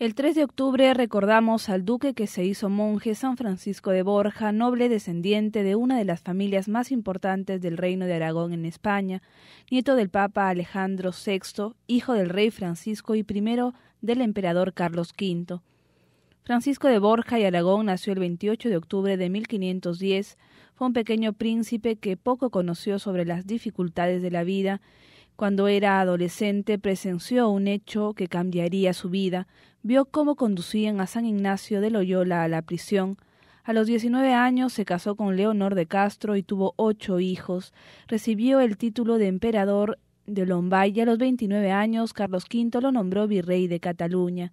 El 3 de octubre recordamos al duque que se hizo monje San Francisco de Borja, noble descendiente de una de las familias más importantes del Reino de Aragón en España, nieto del Papa Alejandro VI, hijo del rey Francisco y primero del emperador Carlos V. Francisco de Borja y Aragón nació el 28 de octubre de 1510, fue un pequeño príncipe que poco conoció sobre las dificultades de la vida cuando era adolescente presenció un hecho que cambiaría su vida. Vio cómo conducían a San Ignacio de Loyola a la prisión. A los diecinueve años se casó con Leonor de Castro y tuvo ocho hijos. Recibió el título de emperador de Lombay y a los veintinueve años Carlos V lo nombró virrey de Cataluña.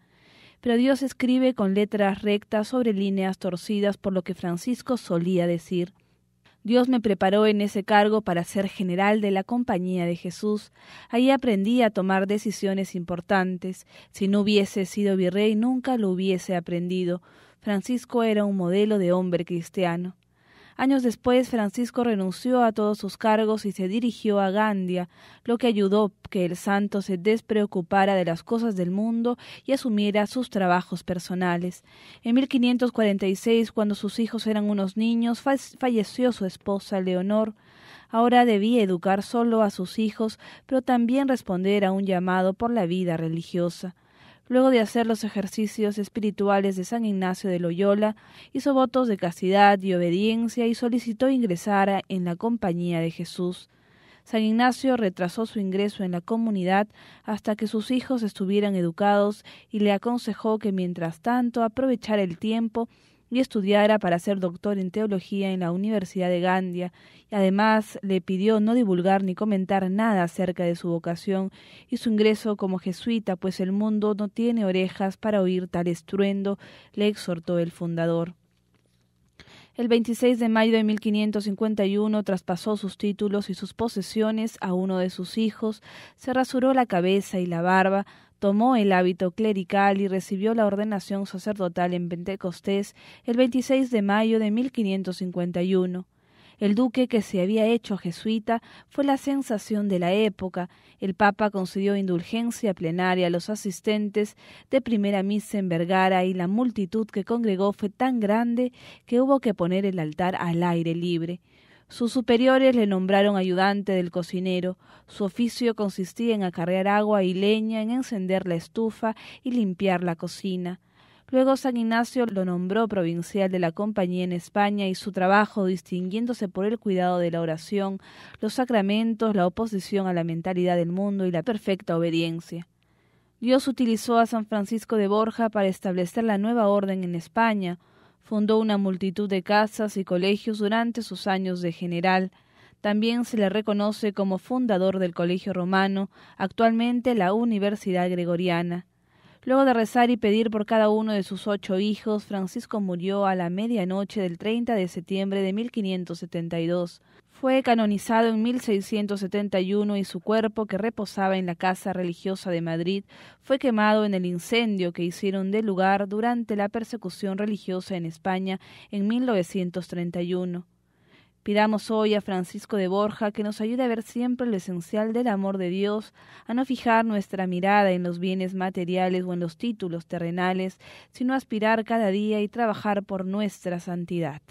Pero Dios escribe con letras rectas sobre líneas torcidas por lo que Francisco solía decir. Dios me preparó en ese cargo para ser general de la Compañía de Jesús. Ahí aprendí a tomar decisiones importantes. Si no hubiese sido virrey, nunca lo hubiese aprendido. Francisco era un modelo de hombre cristiano. Años después, Francisco renunció a todos sus cargos y se dirigió a Gandia, lo que ayudó que el santo se despreocupara de las cosas del mundo y asumiera sus trabajos personales. En 1546, cuando sus hijos eran unos niños, falleció su esposa Leonor. Ahora debía educar solo a sus hijos, pero también responder a un llamado por la vida religiosa. Luego de hacer los ejercicios espirituales de San Ignacio de Loyola, hizo votos de castidad y obediencia y solicitó ingresar en la compañía de Jesús. San Ignacio retrasó su ingreso en la comunidad hasta que sus hijos estuvieran educados y le aconsejó que mientras tanto aprovechara el tiempo y estudiara para ser doctor en teología en la Universidad de Gandia. Y además le pidió no divulgar ni comentar nada acerca de su vocación y su ingreso como jesuita, pues el mundo no tiene orejas para oír tal estruendo, le exhortó el fundador. El 26 de mayo de 1551 traspasó sus títulos y sus posesiones a uno de sus hijos, se rasuró la cabeza y la barba, tomó el hábito clerical y recibió la ordenación sacerdotal en Pentecostés el 26 de mayo de 1551. El duque, que se había hecho jesuita, fue la sensación de la época. El Papa concedió indulgencia plenaria a los asistentes de primera misa en Vergara y la multitud que congregó fue tan grande que hubo que poner el altar al aire libre. Sus superiores le nombraron ayudante del cocinero. Su oficio consistía en acarrear agua y leña, en encender la estufa y limpiar la cocina. Luego San Ignacio lo nombró provincial de la compañía en España y su trabajo, distinguiéndose por el cuidado de la oración, los sacramentos, la oposición a la mentalidad del mundo y la perfecta obediencia. Dios utilizó a San Francisco de Borja para establecer la nueva orden en España, fundó una multitud de casas y colegios durante sus años de general, también se le reconoce como fundador del Colegio Romano, actualmente la Universidad Gregoriana. Luego de rezar y pedir por cada uno de sus ocho hijos, Francisco murió a la medianoche del 30 de septiembre de 1572. Fue canonizado en 1671 y su cuerpo, que reposaba en la Casa Religiosa de Madrid, fue quemado en el incendio que hicieron del lugar durante la persecución religiosa en España en 1931. Pidamos hoy a Francisco de Borja que nos ayude a ver siempre lo esencial del amor de Dios, a no fijar nuestra mirada en los bienes materiales o en los títulos terrenales, sino aspirar cada día y trabajar por nuestra santidad.